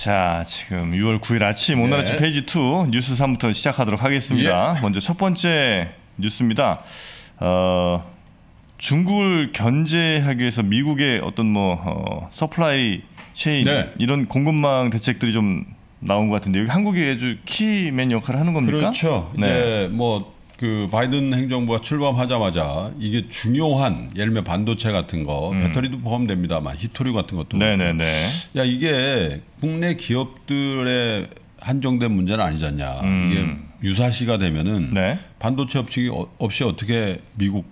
자, 지금 6월 9일 아침 오늘 네. 아침 페이지 2 뉴스 3부터 시작하도록 하겠습니다. 예. 먼저 첫 번째 뉴스입니다. 어, 중국을 견제하기 위해서 미국의 어떤 뭐 어, 서플라이 체인 네. 이런 공급망 대책들이 좀 나온 것 같은데 여기 한국이 아주 키맨 역할을 하는 겁니까? 그렇죠. 네. 뭐그 바이든 행정부가 출범하자마자 이게 중요한 예를 들면 반도체 같은 거 음. 배터리도 포함됩니다만 히토류 같은 것도 네네네. 야 이게 국내 기업들의 한정된 문제는 아니잖냐 음. 이게 유사시가 되면은 네. 반도체 업체 어, 없이 어떻게 미국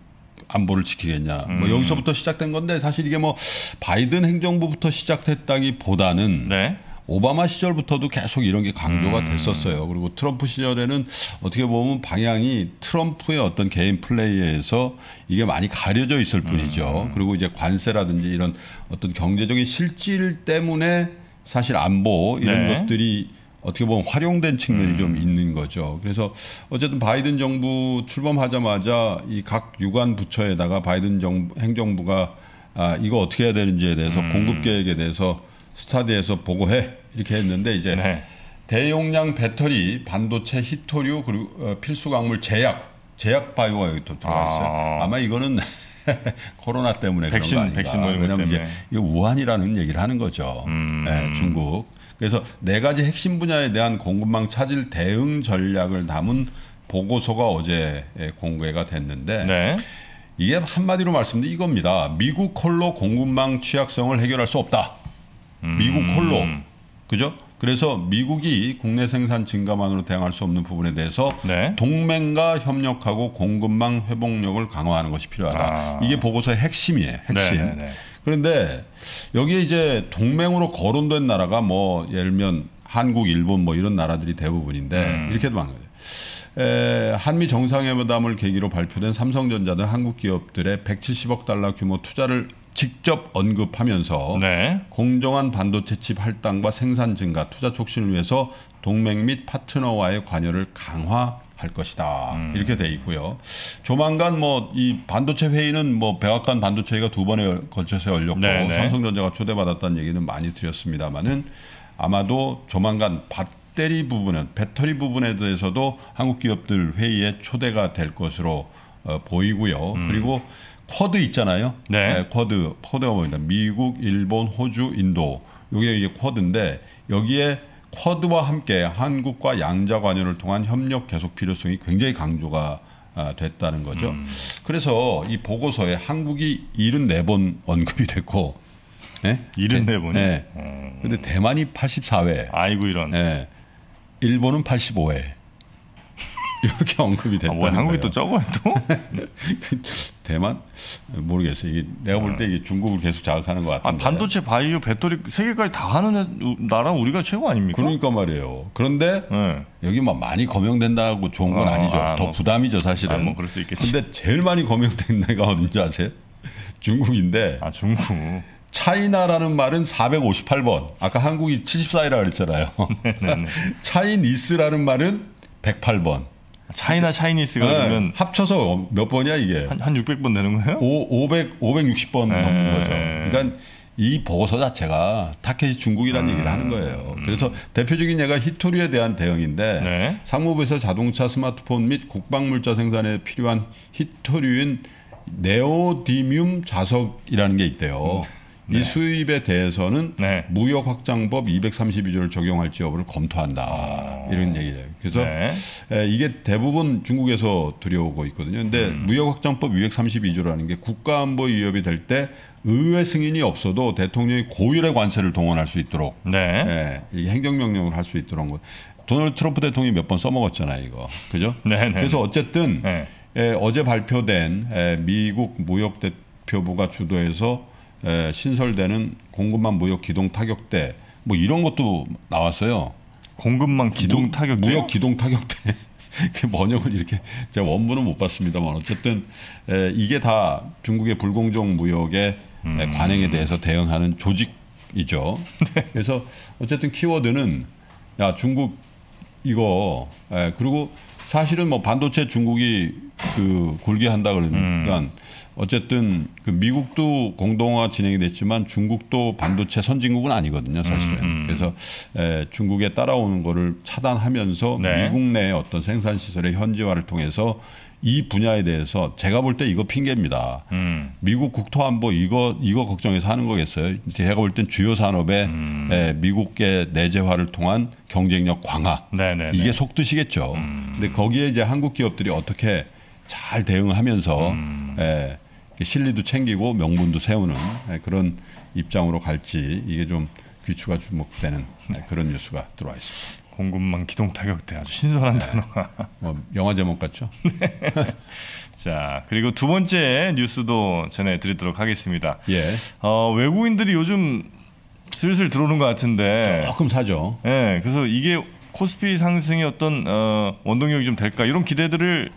안보를 지키겠냐 뭐 음. 뭐 여기서부터 시작된 건데 사실 이게 뭐 바이든 행정부부터 시작됐다기보다는 네. 오바마 시절부터도 계속 이런 게 강조가 음. 됐었어요. 그리고 트럼프 시절에는 어떻게 보면 방향이 트럼프의 어떤 개인 플레이에 서 이게 많이 가려져 있을 뿐이죠. 음, 음. 그리고 이제 관세라든지 이런 어떤 경제적인 실질 때문에 사실 안보 이런 네. 것들이 어떻게 보면 활용된 측면이 음. 좀 있는 거죠. 그래서 어쨌든 바이든 정부 출범하자마자 이 각 유관 부처에다가 바이든 정부, 행정부가 아, 이거 어떻게 해야 되는지에 대해서 음. 공급 계획에 대해서 스타디에서 보고해 이렇게 했는데 이제 네. 대용량 배터리, 반도체, 히토류 그리고 어, 필수 광물 제약, 제약 바이오가 여기 또 들어가 있어요. 아. 마 이거는 코로나 때문에 백신, 그런 거 아닌가. 왜냐하면 이제 이거 우한이라는 얘기를 하는 거죠. 음. 네, 중국. 그래서 네 가지 핵심 분야에 대한 공급망 차질 대응 전략을 담은 보고서가 어제 예, 공개가 됐는데 네. 이게 한마디로 말씀드린 이겁니다. 미국 콜로 공급망 취약성을 해결할 수 없다. 음. 미국 콜로 그죠? 그래서 미국이 국내 생산 증가만으로 대응할 수 없는 부분에 대해서 네. 동맹과 협력하고 공급망 회복력을 강화하는 것이 필요하다. 아. 이게 보고서의 핵심이에요. 핵심. 네네네. 네, 네. 그런데 여기에 이제 동맹으로 거론된 나라가 뭐 예를 들면 한국, 일본 뭐 이런 나라들이 대부분인데 음. 이렇게도 많은 거죠. 에, 한미 정상회담을 계기로 발표된 삼성전자 등 한국 기업들의 170억 달러 규모 투자를 직접 언급하면서 네. 공정한 반도체 칩 할당과 생산 증가, 투자 촉진을 위해서 동맹 및 파트너와의 관여를 강화 할 것이다 음. 이렇게 돼 있고요. 조만간 뭐 이 반도체 회의는 뭐 백악관 반도체 회의가 두 번에 걸쳐서 열렸고 네네. 네. 삼성전자가 초대받았다는 얘기는 많이 드렸습니다마는 아마도 조만간 배터리 부분은 배터리 부분에 대해서도 한국 기업들 회의에 초대가 될 것으로 어, 보이고요. 음. 그리고 쿼드 있잖아요. 네. 네 쿼드. 쿼드가 뭡니까? 미국, 일본, 호주, 인도. 이게 이제 쿼드인데 여기에 쿼드와 함께 한국과 양자 관여를 통한 협력 계속 필요성이 굉장히 강조가 아, 됐다는 거죠. 음. 그래서 이 보고서에 한국이 74번 언급이 됐고 네? 74번이. 네. 음. 근데 대만이 84회. 아이고 이런. 네. 일본은 85회. 이렇게 언급이 됐다. 아, 뭐 한국이 거예요. 또 적어요 또? 대만 모르겠어요. 이게 내가 볼 때이 네. 중국을 계속 자극하는 것 아, 같은데. 아, 반도체, 바이오, 배터리 세계까지 다 하는 나라 우리가 최고 아닙니까? 그러니까 말이에요. 그런데 네. 여기 막 많이 검용된다고 좋은 건 어, 아니죠. 아, 더 뭐, 부담이죠 사실은. 아, 뭐 그럴 수 있겠지. 근데 제일 많이 검용된 데가 어딘지 아세요? 중국인데. 아 중국. 차이나라는 말은 458번. 아까 한국이 74이라 그랬잖아요. 네, 네, 차이니스라는 말은 108번. 차이나 차이니스가 네, 그러면 합쳐서 몇 번이야 이게 한, 한 600번 되는 거예요? 오, 500 560번 네. 넘는 거죠. 그러니까 이 보고서 자체가 타켓이 중국이라는 음. 얘기를 하는 거예요. 음. 그래서 대표적인 예가 히토리에 대한 대응인데 네. 상무부에서 자동차, 스마트폰 및 국방물자 생산에 필요한 히토리인 네오디뮴 자석이라는 게 있대요. 음. 이 네. 수입에 대해서는 네. 무역 확장법 232조를 적용할지 여부를 검토한다 아. 이런 얘기예요. 그래서 네. 에, 이게 대부분 중국에서 들여오고 있거든요. 근데 음. 무역 확장법 232조라는 게 국가안보 위협이 될 때 의회 승인이 없어도 대통령이 고율의 관세를 동원할 수 있도록 네. 예, 행정명령을 할 수 있도록 것. 뭐 도널드 트럼프 대통령이 몇 번 써먹었잖아요, 이거. 그죠? 네네. 그래서 어쨌든 네. 예, 어제 발표된 예, 미국 무역 대표부가 주도해서 예, 신설되는 공급망 무역 기동 타격대 뭐 이런 것도 나왔어요. 공급망 기동 타격대 무역 기동 타격대 그 번역을 이렇게 제가 원문은 못 봤습니다만 어쨌든 에, 예, 이게 다 중국의 불공정 무역의 예, 음. 관행에 대해서 대응하는 조직이죠. 네. 그래서 어쨌든 키워드는 야 중국 이거 에, 그리고 사실은 뭐 반도체 중국이 그 굴게 한다 그러니까 음. 어쨌든 그 미국도 공동화 진행이 됐지만 중국도 반도체 선진국은 아니거든요 사실은 음. 음. 그래서 에, 중국에 따라오는 거를 차단하면서 네. 미국 내 어떤 생산 시설의 현지화를 통해서 이 분야에 대해서 제가 볼 때 이거 핑계입니다. 음. 미국 국토안보 이거 이거 걱정해서 하는 거겠어요. 제가 볼 땐 주요 산업의 음. 예, 미국의 내재화를 통한 경쟁력 강화 네네네. 이게 속뜻이겠죠. 음. 근데 거기에 이제 한국 기업들이 어떻게 잘 대응하면서 음. 예, 실리도 챙기고 명분도 세우는 예, 그런 입장으로 갈지 이게 좀 귀추가 주목되는 네, 그런 뉴스가 들어와 있습니다. 공급망 기동 타격 때 아주 신선한 네. 단어가. 뭐 영화 제목 같죠? 네. 자 그리고 두 번째 뉴스도 전해드리도록 하겠습니다. 예. 어, 외국인들이 요즘 슬슬 들어오는 것 같은데 조금 사죠. 예. 네, 그래서 이게 코스피 상승의 어떤 어, 원동력이 좀 될까 이런 기대들을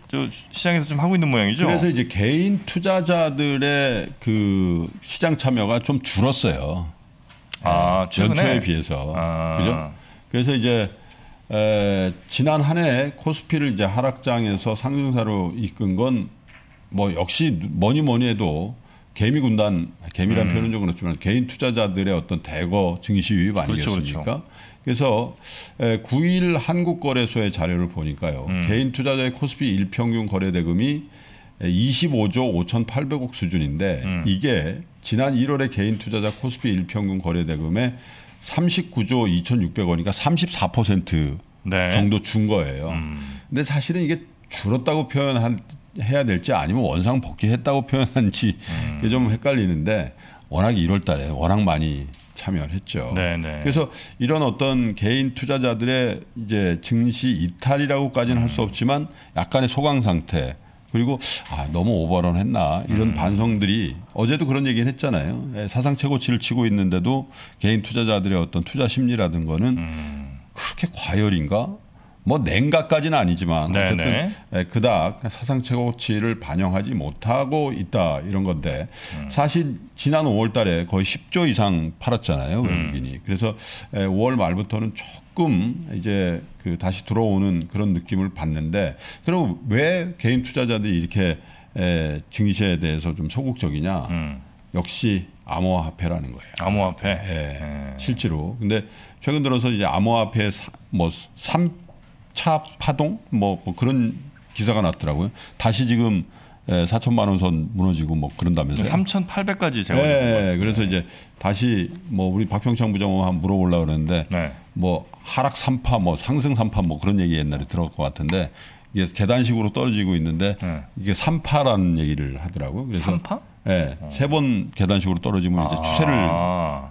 시장에서 좀 하고 있는 모양이죠. 그래서 이제 개인 투자자들의 그 시장 참여가 좀 줄었어요. 아, 네, 최근에? 연초에 비해서 아. 그죠? 그래서 이제 에, 지난 한 해 코스피를 이제 하락장에서 상승사로 이끈 건 뭐 역시 뭐니 뭐니 해도 개미 군단 개미란 음. 표현은 좀 그렇지만 개인 투자자들의 어떤 대거 증시 유입 아니겠습니까? 그렇죠, 그렇죠. 그래서 에, 9일 한국거래소의 자료를 보니까요. 음. 개인 투자자의 코스피 일평균 거래 대금이 25조 5,800억 수준인데 음. 이게 지난 1월에 개인 투자자 코스피 일평균 거래 대금의 39조 2,600원이니까 34% 네. 정도 준 거예요. 음. 근데 사실은 이게 줄었다고 표현해야 될지 아니면 원상 복귀했다고 표현한지 음. 좀 헷갈리는데 워낙 1월 달에 워낙 많이 참여를 했죠. 네네. 네. 그래서 이런 어떤 개인 투자자들의 이제 증시 이탈이라고까지는 음. 할수 없지만 약간의 소강 상태 그리고 아, 너무 오버런 했나 이런 음. 반성들이 어제도 그런 얘기는 했잖아요. 예, 사상 최고치를 치고 있는데도 개인 투자자들의 어떤 투자 심리라든 거는 음. 그렇게 과열인가 뭐 냉각까지는 아니지만 네, 어쨌든 네네. 예, 그닥 사상 최고치를 반영하지 못하고 있다 이런 건데 사실 지난 5월달에 거의 10조 이상 팔았잖아요 음. 외국인이 음. 그래서 5월 예, 말부터는 조금 이제 그 다시 들어오는 그런 느낌을 받는데 그럼 왜 개인 투자자들이 이렇게 에, 예, 증시에 대해서 좀 소극적이냐 음. 역시 암호화폐라는 거예요. 암호화폐. 예, 예. 실제로. 근데 최근 들어서 이제 암호화폐 사, 뭐 삼, 차 파동 뭐, 뭐 그런 기사가 났더라고요. 다시 지금 에, 4천만 원선 무너지고 뭐 그런다면서요. 3,800까지 제가 예, 그래서 이제 다시 뭐 우리 박평창 부장님 한번 물어보려 그러는데 네. 뭐 하락 3파 뭐 상승 3파 뭐 그런 얘기 옛날에 들었을 것 같은데 이게 계단식으로 떨어지고 있는데 네. 이게 3파라는 얘기를 하더라고요. 그래서 3파? 예, 어. 세번 계단식으로 떨어지면 아. 이제 추세를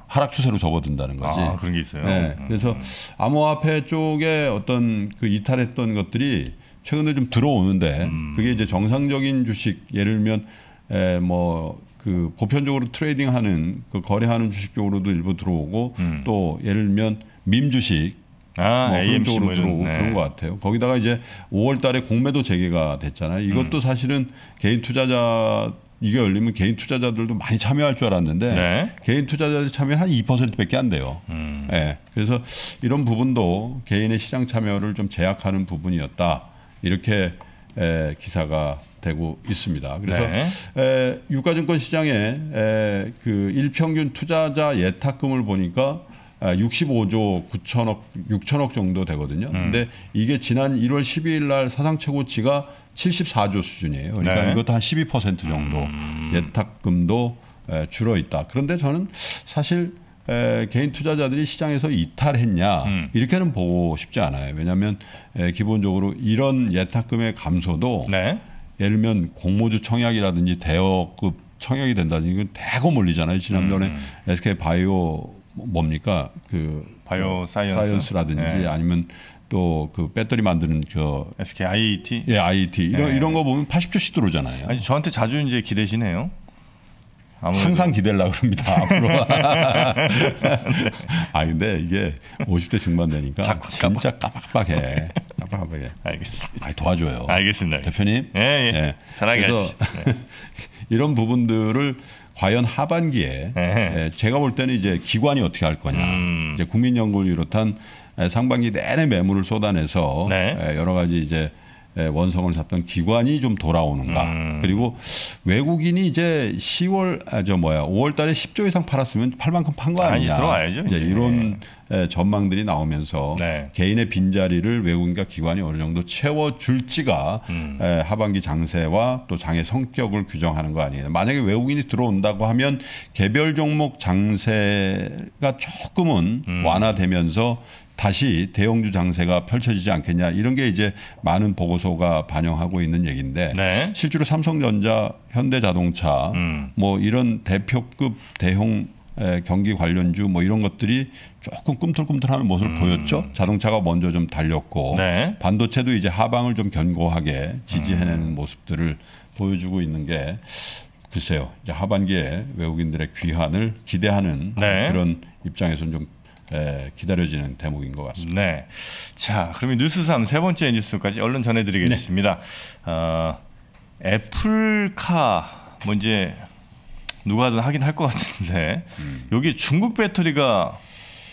하락 추세로 접어든다는 거지. 아, 그런 게 있어요. 예, 음. 그래서 암호화폐 쪽에 어떤 그 이탈했던 것들이 최근에 좀 들어오는데 음. 그게 이제 정상적인 주식 예를 들면 에, 예, 뭐그 보편적으로 트레이딩하는 그 거래하는 주식 쪽으로도 일부 들어오고 음. 또 예를 들면 민 주식 아, 뭐 그런 쪽으로 뭐 들어오고 네. 그런 것 같아요. 거기다가 이제 5월달에 공매도 재개가 됐잖아요. 이것도 음. 사실은 개인 투자자 이게 열리면 개인 투자자들도 많이 참여할 줄 알았는데 네. 개인 투자자들 참여 한 2%밖에 안 돼요. 음. 네. 그래서 이런 부분도 개인의 시장 참여를 좀 제약하는 부분이었다. 이렇게 에, 기사가 되고 있습니다. 그래서 네. 에, 유가증권 시장에 에, 그 일평균 투자자 예탁금을 보니까 65조 아, 9천억 6천억 정도 되거든요. 음. 근데 이게 지난 1월 12일 날 사상 최고치가 74조 수준이에요. 그러니까 네. 이것도 한 12% 정도 음. 예탁금도 줄어 있다. 그런데 저는 사실 에, 개인 투자자들이 시장에서 이탈했냐 음. 이렇게는 보고 싶지 않아요. 왜냐하면 에, 기본적으로 이런 예탁금의 감소도 네. 예를 들면 공모주 청약이라든지 대여급 청약이 된다든지 이건 대거 몰리잖아요. 지난번에 음. SK 바이오 뭐, 뭡니까 그 바이오 사이언스? 라든지 네. 아니면 또그 배터리 만드는 저 SK IET 예 IET 이런 네. 이런 거 보면 80조씩 들어오잖아요. 아니 저한테 자주 이제 기대시네요. 아무래도. 항상 기댈라 그럽니다. 앞으로. 아 근데 이게 50대 중반 되니까 진짜 까박까박해. 까박박해 알겠습니다. 아 도와줘요. 알겠습니다. 대표님. 예, 예. 예. 편하게 그서 네. 이런 부분들을 과연 하반기에 네. 예, 제가 볼 때는 이제 기관이 어떻게 할 거냐. 음. 이제 국민연구를 비롯한 예, 상반기 내내 매물을 쏟아내서 네. 예, 여러 가지 이제 예, 원성을 샀던 기관이 좀 돌아오는가. 음. 그리고 외국인이 이제 10월 아저 뭐야 5월 달에 10조 이상 팔았으면 팔만큼 판 거 아, 아니냐. 아, 들어와야죠. 이제 이런 전망들이 나오면서 네. 개인의 빈자리를 외국인과 기관이 어느 정도 채워 줄지가 음. 하반기 장세와 또 장의 성격을 규정하는 거 아니에요. 만약에 외국인이 들어온다고 하면 개별 종목 장세가 조금은 음. 완화되면서 다시 대형주 장세가 펼쳐지지 않겠냐 이런 게 이제 많은 보고서가 반영하고 있는 얘기인데 네. 실제로 삼성전자, 현대자동차 음. 뭐 이런 대표급 대형 경기 관련주 뭐 이런 것들이 조금 꿈틀꿈틀하는 모습을 음. 보였죠. 자동차가 먼저 좀 달렸고 네. 반도체도 이제 하방을 좀 견고하게 지지해내는 음. 모습들을 보여주고 있는 게 글쎄요. 이제 하반기에 외국인들의 귀환을 기대하는 네. 그런 입장에서는 좀 예, 기다려지는 대목인 것 같습니다. 네. 자, 그러 뉴스 3세 번째 뉴스까지 얼른 전해드리겠습니다. 네. 어, 애플카 뭐 이제 누가든 하긴 할 것 같은데 음. 여기 중국 배터리가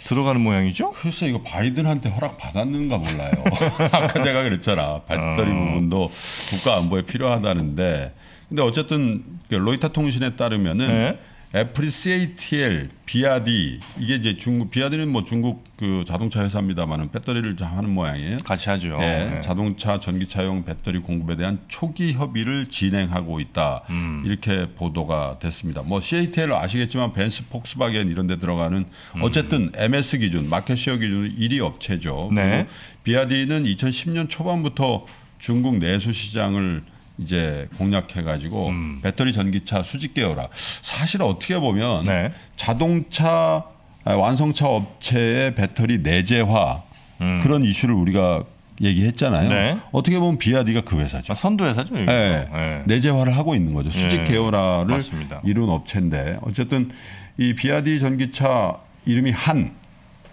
들어가는 모양이죠? 글쎄 이거 바이든한테 허락 받았는가 몰라요. 아까 제가 그랬잖아 배터리 어. 부분도 국가 안보에 필요하다는데 근데 어쨌든 그 로이터 통신에 따르면은. 네? 애 FCATL, 비아디 이게 이제 중국 비아디는뭐 중국 그 자동차 회사입니다만은 배터리를 하는 모양이에요. 같이 하죠. 네, 네. 자동차 전기차용 배터리 공급에 대한 초기 협의를 진행하고 있다. 음. 이렇게 보도가 됐습니다. 뭐 CATL 아시겠지만 벤츠, 폭스바겐 이런 데 들어가는 음. 어쨌든 MS 기준, 마켓쉐어 기준 1위 업체죠. 네. 그리고 는 2010년 초반부터 중국 내수 시장을 이제 공략해가지고 음. 배터리 전기차 수직 계열화. 사실 어떻게 보면 네. 자동차 아, 완성차 업체의 배터리 내재화 음. 그런 이슈를 우리가 얘기했잖아요. 네. 어떻게 보면 비아디가 그 회사죠. 아, 선두 회사죠. 네. 네. 내재화를 하고 있는 거죠. 수직 예. 계열화를 맞 이룬 업체인데 어쨌든 이 비아디 전기차 이름이 한.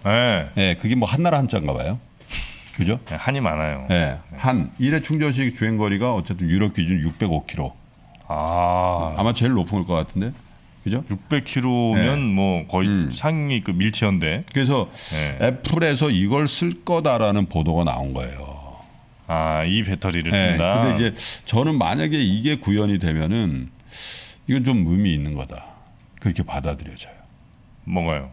네. 네 그게 뭐 한나라 한자인가 봐요. 그죠? 네, 한이 많아요. 네. 한 일회 충전식 주행 거리가 어쨌든 유럽 기준 605km. 아. 아마 제일 높은 것 같은데. 그죠? 600km면 네. 뭐 거의 음. 상위 그 밀체인데. 그래서 네. 애플에서 이걸 쓸 거다라는 보도가 나온 거예요. 아, 이 배터리를 네. 쓴다. 근데 이제 저는 만약에 이게 구현이 되면은 이건 좀 의미 있는 거다. 그렇게 받아들여져요. 뭔가요?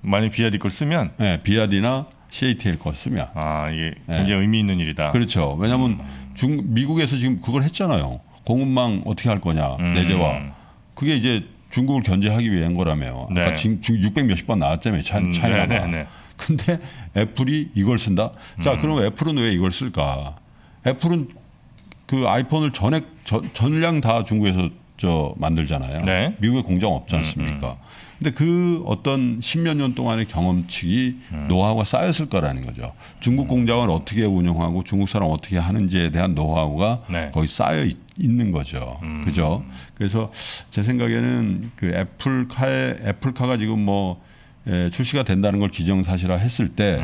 만약 비아디 걸 쓰면 네, 비아디나 CATL 거 쓰면 아 이게 네. 굉장히 네. 의미 있는 일이다. 그렇죠. 왜냐하면 음. 중, 미국에서 지금 그걸 했잖아요. 공급망 어떻게 할 거냐 음. 내재화. 그게 이제 중국을 견제하기 위한 거라며 네. 아까 지금 600 몇십 번 나왔잖아요. 차, 음, 차이나가. 네, 네, 네, 근데 애플이 이걸 쓴다. 자, 음. 그럼 애플은 왜 이걸 쓸까? 애플은 그 아이폰을 전액 전, 전량 다 중국에서 저 만들잖아요. 네. 미국의 공장 없지 음, 않습니까? 음, 음. 근데 그 어떤 십몇 년 동안의 경험치기 음. 노하우가 쌓였을 거라는 거죠. 중국 음. 공장을 어떻게 운영하고 중국 사람 어떻게 하는지에 대한 노하우가 네. 거의 쌓여 있, 는 거죠. 음. 그죠? 그래서 제 생각에는 그 애플카에 애플카가 지금 뭐 예, 출시가 된다는 걸 기정사실화 했을 때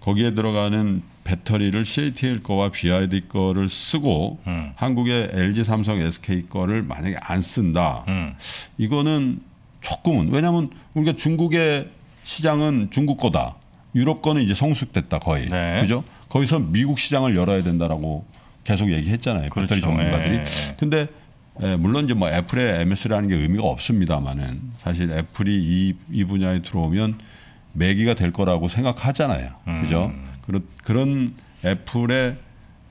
거기에 들어가는 배터리를 CATL 거와 BID 거를 쓰고 음. 한국의 LG, 삼성, SK 거를 만약에 안 쓴다. 음. 이거는 조금은 왜냐하면 우리가 중국의 시장은 중국 거다. 유럽 거는 이제 성숙됐다 거의. 네. 그죠? 거기서 미국 시장을 열어야 된다라고 계속 얘기했잖아요. 그렇죠. 배터리 전문가들이. 네. 근데 예, 물론 이제 뭐 애플의 MS라는 게 의미가 없습니다만은 사실 애플이 이, 이 분야에 들어오면 매기가 될 거라고 생각하잖아요. 그죠? 음. 그런 애플의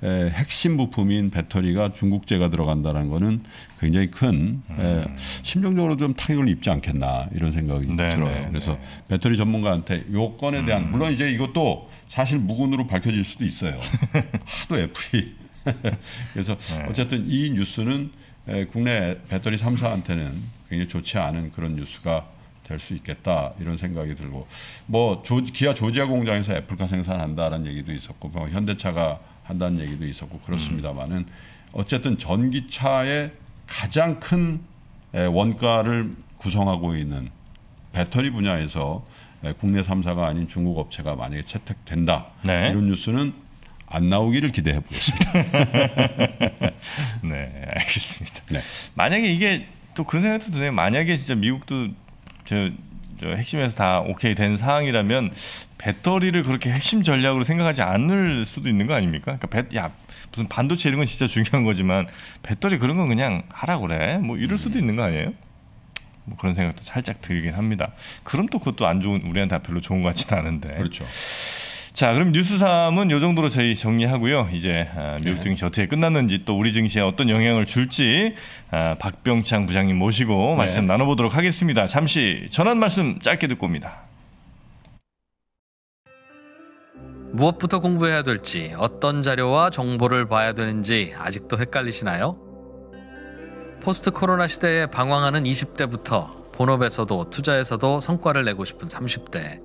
핵심 부품인 배터리가 중국제가 들어간다는 거는 굉장히 큰 음. 심정적으로 좀 타격을 입지 않겠나 이런 생각이 네 들어요. 네, 그래서 네 배터리 전문가한테 요건에 대한 음. 물론 이제 이것도 사실 무근으로 밝혀질 수도 있어요. 하도 애플이 그래서 네. 어쨌든 이 뉴스는 국내 배터리 3사한테는 굉장히 좋지 않은 그런 뉴스가 될수 있겠다 이런 생각이 들고 뭐 조, 기아 조지아 공장에서 애플카 생산한다라는 얘기도 있었고 뭐 현대차가 한다는 얘기도 있었고 그렇습니다만은 어쨌든 전기차의 가장 큰 원가를 구성하고 있는 배터리 분야에서 국내 3사가 아닌 중국 업체가 만약에 채택된다 네. 이런 뉴스는 안 나오기를 기대해 보겠습니다. 네, 알겠습니다. 네. 만약에 이게 또 그런 생각도 드네요. 만약에 진짜 미국도 저, 저 핵심에서 다 오케이 된 사항이라면 배터리를 그렇게 핵심 전략으로 생각하지 않을 수도 있는 거 아닙니까? 그러니까 배, 야 무슨 반도체 이런 건 진짜 중요한 거지만 배터리 그런 건 그냥 하라 그래 뭐 이럴 수도 음. 있는 거 아니에요? 뭐 그런 생각도 살짝 들긴 합니다. 그럼 또 그것도 안 좋은 우리한테 별로 좋은 것 같지는 않은데. 그렇죠. 자, 그럼 뉴스 3은 요 정도로 저희 정리하고요. 이제 아, 미국 네. 증시 어떻게 끝났는지 또 우리 증시에 어떤 영향을 줄지 아, 박병창 부장님 모시고 네. 말씀 나눠보도록 하겠습니다. 잠시 전한 말씀 짧게 듣고 옵니다. 무엇부터 공부해야 될지, 어떤 자료와 정보를 봐야 되는지 아직도 헷갈리시나요? 포스트 코로나 시대에 방황하는 20대부터 본업에서도 투자에서도 성과를 내고 싶은 30대